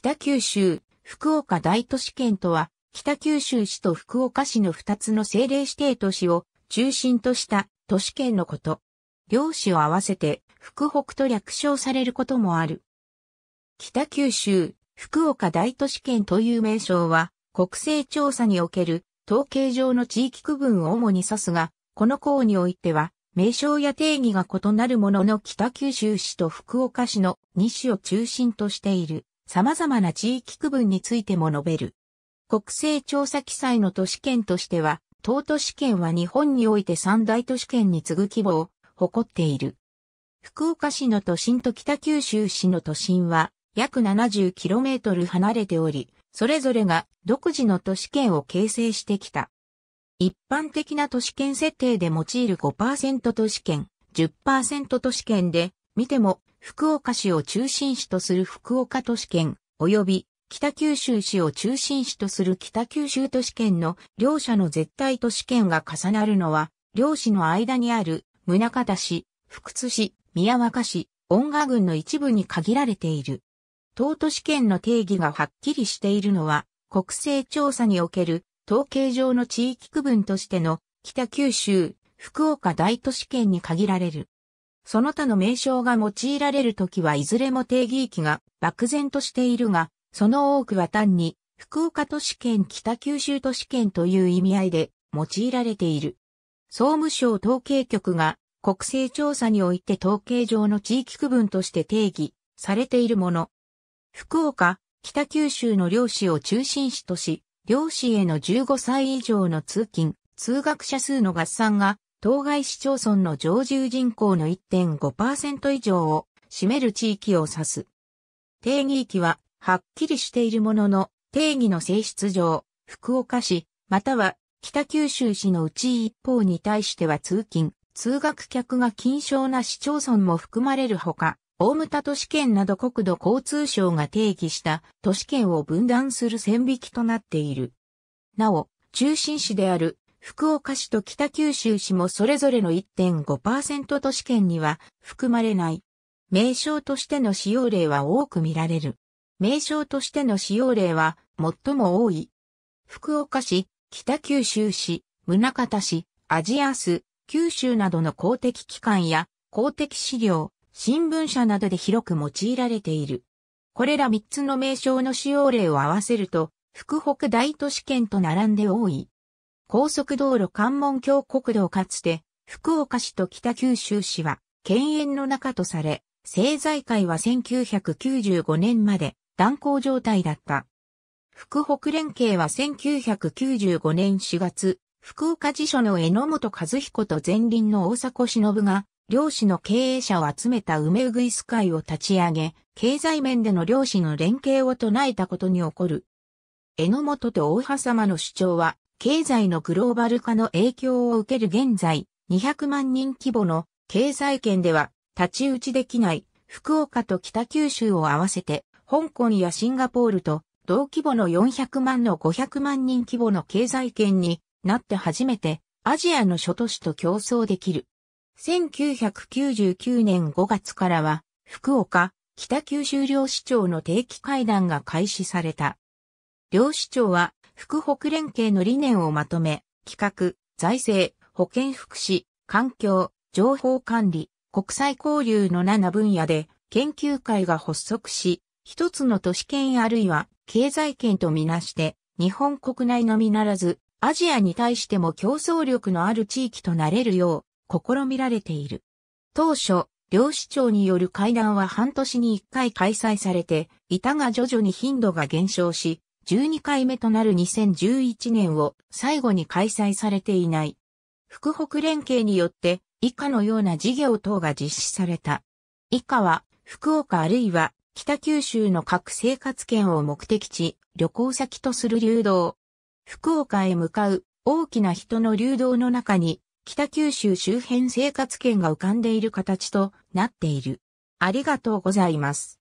北九州、福岡大都市圏とは、北九州市と福岡市の2つの政令指定都市を中心とした都市圏のこと。両市を合わせて、福北と略称されることもある。北九州、福岡大都市圏という名称は、国勢調査における統計上の地域区分を主に指すが、この項においては、名称や定義が異なるものの北九州市と福岡市の2市を中心としている。様々な地域区分についても述べる。国勢調査記載の都市圏としては、東都市圏は日本において三大都市圏に次ぐ規模を誇っている。福岡市の都心と北九州市の都心は約 70km 離れており、それぞれが独自の都市圏を形成してきた。一般的な都市圏設定で用いる5%都市圏、10%都市圏で見ても福岡市を中心市とする福岡都市圏、及び北九州市を中心市とする北九州都市圏の両者の絶対都市圏が重なるのは、両市の間にある宗方市、福津市、宮若市、恩賀郡の一部に限られている。東都市圏の定義がはっきりしているのは、国勢調査における統計上の地域区分としての北九州、福岡大都市圏に限られる。その他の名称が用いられるときはいずれも定義域が漠然としているが、その多くは単に福岡都市圏北九州都市圏という意味合いで用いられている。総務省統計局が国勢調査において統計上の地域区分として定義されているもの。福岡、北九州の漁師を中心市とし、漁師への15歳以上の通勤、通学者数の合算が当該市町村の常住人口の1.5%以上を占める地域を指す。定義域ははっきりしているものの、定義の性質上、福岡市、または北九州市のうち一方に対しては通勤、通学客が近少な市町村も含まれるほか、大牟田都市圏など国土交通省が定義した都市圏を分断する線引きとなっている。なお、中心市である福岡市と北九州市もそれぞれの1.5%都市圏には含まれない。名称としての使用例は多く見られる。名称としての使用例は最も多い。福岡市、北九州市、宗方市、アジアス、九州などの公的機関や公的資料、新聞社などで広く用いられている。これら3つの名称の使用例を合わせると、福北大都市圏と並んで多い。高速道路関門橋国道かつて、福岡市と北九州市は、県営の中とされ、政財界は1995年まで断交状態だった。福北連携は1995年4月、福岡辞書の榎本和彦と前輪の大迫忍が、漁師の経営者を集めた梅うぐいす会を立ち上げ、経済面での漁師の連携を唱えたことに起こる。榎本と大葉様の主張は、経済のグローバル化の影響を受ける現在、200万人規模の経済圏では立ち打ちできない福岡と北九州を合わせて、香港やシンガポールと同規模の400万の500万人規模の経済圏になって初めてアジアの諸都市と競争できる。1999年5月からは福岡、北九州両市長の定期会談が開始された。両市長は福北連携の理念をまとめ、企画、財政、保健福祉、環境、情報管理、国際交流の7分野で研究会が発足し、一つの都市圏あるいは経済圏とみなして、日本国内のみならず、アジアに対しても競争力のある地域となれるよう、試みられている。当初、両市長による会談は半年に1回開催されて、いたが徐々に頻度が減少し、12回目となる2011年を最後に開催されていない。福北連携によって以下のような事業等が実施された。以下は福岡あるいは北九州の各生活圏を目的地、旅行先とする流動。福岡へ向かう大きな人の流動の中に北九州周辺生活圏が浮かんでいる形となっている。ありがとうございます。